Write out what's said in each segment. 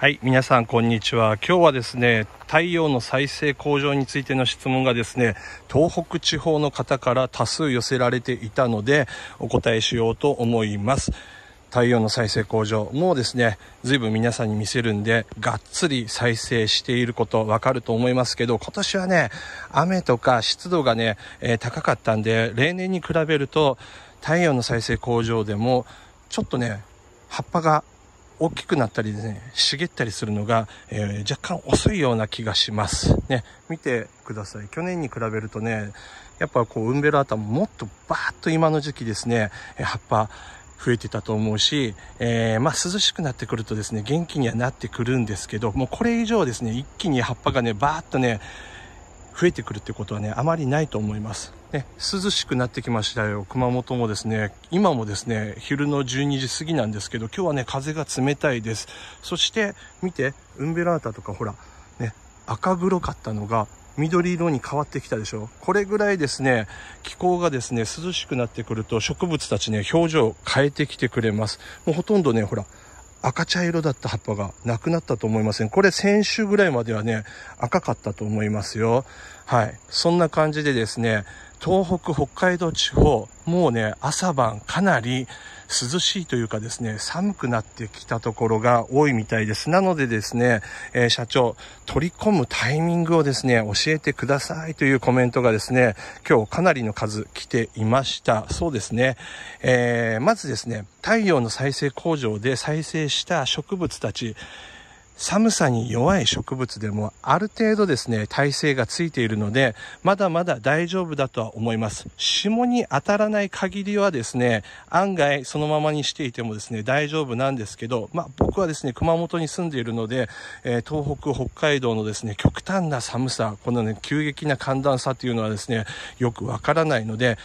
はい、皆さんこんにちは。今日はですね、太陽の再生工場についての質問がですね、東北地方の方から多数寄せられていたので、お答えしようと思います。太陽の再生工場もうですね、随分皆さんに見せるんで、がっつり再生していることわかると思いますけど、今年はね、雨とか湿度がね、えー、高かったんで、例年に比べると、太陽の再生工場でも、ちょっとね、葉っぱが大きくなったりですね、茂ったりするのが、えー、若干遅いような気がします。ね、見てください。去年に比べるとね、やっぱこう、ウンベラータももっとバーッと今の時期ですね、葉っぱ、増えてたと思うし、えー、まあ、涼しくなってくるとですね、元気にはなってくるんですけど、もうこれ以上ですね、一気に葉っぱがね、バーッとね、増えてくるってことはね、あまりないと思います。ね、涼しくなってきましたよ。熊本もですね、今もですね、昼の12時過ぎなんですけど、今日はね、風が冷たいです。そして、見て、ウンベラータとかほら、ね、赤黒かったのが、緑色に変わってきたでしょこれぐらいですね、気候がですね、涼しくなってくると植物たちね、表情を変えてきてくれます。もうほとんどね、ほら、赤茶色だった葉っぱがなくなったと思いません、これ先週ぐらいまではね、赤かったと思いますよ。はい。そんな感じでですね、東北、北海道地方、もうね、朝晩かなり涼しいというかですね、寒くなってきたところが多いみたいです。なのでですね、えー、社長、取り込むタイミングをですね、教えてくださいというコメントがですね、今日かなりの数来ていました。そうですね、えー、まずですね、太陽の再生工場で再生した植物たち、寒さに弱い植物でもある程度ですね、耐性がついているので、まだまだ大丈夫だとは思います。霜に当たらない限りはですね、案外そのままにしていてもですね、大丈夫なんですけど、まあ僕はですね、熊本に住んでいるので、えー、東北、北海道のですね、極端な寒さ、このね、急激な寒暖差というのはですね、よくわからないので、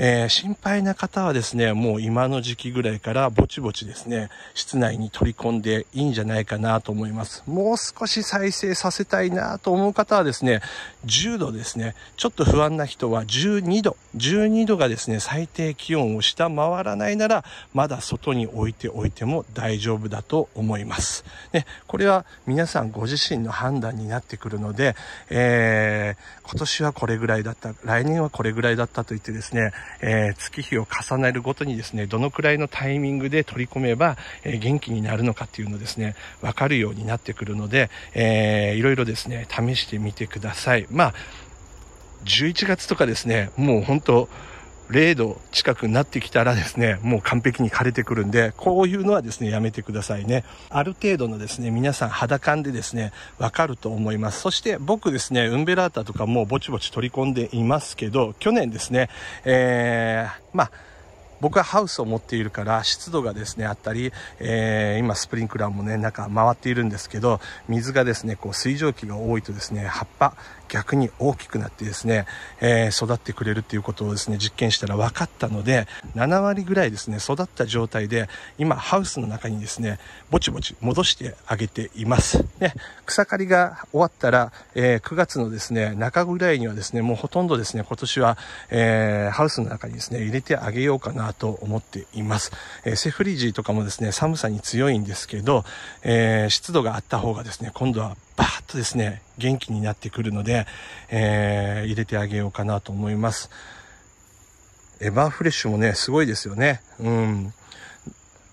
えー、心配な方はですね、もう今の時期ぐらいからぼちぼちですね、室内に取り込んでいいんじゃないかなと思います。もう少し再生させたいなと思う方はですね、10度ですね、ちょっと不安な人は12度、12度がですね、最低気温を下回らないなら、まだ外に置いておいても大丈夫だと思います。ね、これは皆さんご自身の判断になってくるので、えー、今年はこれぐらいだった、来年はこれぐらいだったと言ってですね、えー、月日を重ねるごとにですね、どのくらいのタイミングで取り込めば、えー、元気になるのかっていうのですね、わかるようになってくるので、えー、いろいろですね、試してみてください。まあ、11月とかですね、もう本当、0度近くなってきたらですね、もう完璧に枯れてくるんで、こういうのはですね、やめてくださいね。ある程度のですね、皆さん肌感でですね、わかると思います。そして僕ですね、ウンベラータとかもぼちぼち取り込んでいますけど、去年ですね、えー、まあ、僕はハウスを持っているから湿度がですねあったり、えー、今スプリンクラーもね中回っているんですけど水がですねこう水蒸気が多いとですね葉っぱ逆に大きくなってですね、えー、育ってくれるっていうことをですね実験したら分かったので7割ぐらいですね育った状態で今ハウスの中にですねぼちぼち戻してあげています、ね、草刈りが終わったら、えー、9月のですね中ぐらいにはですねもうほとんどですね今年は、えハウスの中にですね入れてあげようかなと思っています。えー、セフリージーとかもですね、寒さに強いんですけど、えー、湿度があった方がですね、今度はバーッとですね、元気になってくるので、えー、入れてあげようかなと思います。エバーフレッシュもね、すごいですよね。うん。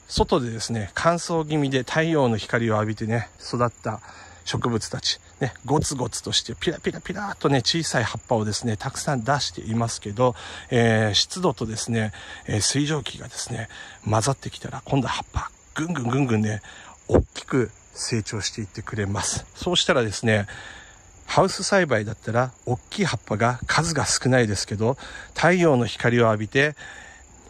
外でですね、乾燥気味で太陽の光を浴びてね、育った植物たち、ね、ゴツゴツとしてピラピラピラーとね、小さい葉っぱをですね、たくさん出していますけど、えー、湿度とですね、えー、水蒸気がですね、混ざってきたら、今度は葉っぱ、ぐんぐんぐんぐんね、大きく成長していってくれます。そうしたらですね、ハウス栽培だったら、大きい葉っぱが数が少ないですけど、太陽の光を浴びて、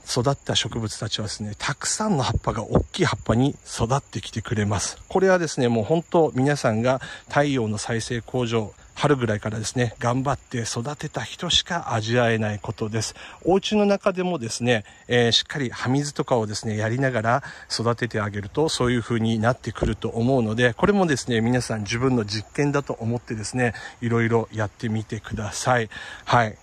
育った植物たちはですね、たくさんの葉っぱが大きい葉っぱに育ってきてくれます。これはですね、もう本当皆さんが太陽の再生工場、春ぐらいからですね、頑張って育てた人しか味わえないことです。お家の中でもですね、えー、しっかり葉水とかをですね、やりながら育ててあげると、そういう風になってくると思うので、これもですね、皆さん自分の実験だと思ってですね、いろいろやってみてください。はい。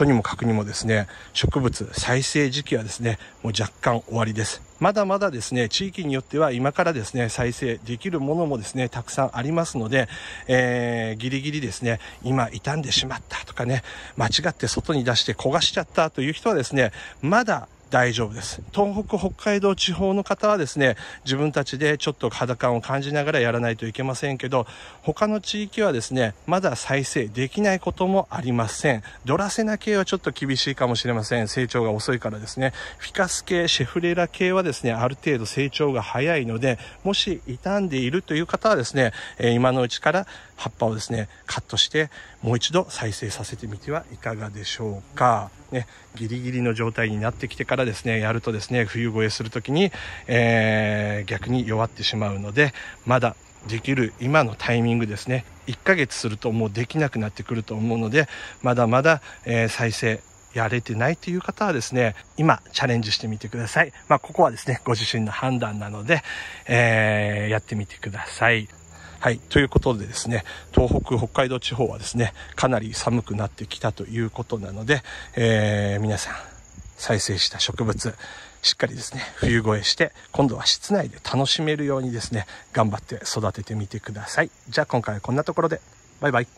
とにもかくにもですね、植物再生時期はですね、もう若干終わりです。まだまだですね、地域によっては今からですね、再生できるものもですね、たくさんありますので、えー、ギリギリですね、今傷んでしまったとかね、間違って外に出して焦がしちゃったという人はですね、まだ大丈夫です。東北、北海道地方の方はですね、自分たちでちょっと肌感を感じながらやらないといけませんけど、他の地域はですね、まだ再生できないこともありません。ドラセナ系はちょっと厳しいかもしれません。成長が遅いからですね。フィカス系、シェフレラ系はですね、ある程度成長が早いので、もし傷んでいるという方はですね、今のうちから葉っぱをですね、カットして、もう一度再生させてみてはいかがでしょうか。ね、ギリギリの状態になってきてからですね、やるとですね、冬越えするときに、えー、逆に弱ってしまうので、まだできる今のタイミングですね、1ヶ月するともうできなくなってくると思うので、まだまだ、えー、再生、やれてないという方はですね、今チャレンジしてみてください。まあ、ここはですね、ご自身の判断なので、えー、やってみてください。はい。ということでですね、東北、北海道地方はですね、かなり寒くなってきたということなので、えー、皆さん、再生した植物、しっかりですね、冬越えして、今度は室内で楽しめるようにですね、頑張って育ててみてください。じゃあ今回はこんなところで、バイバイ。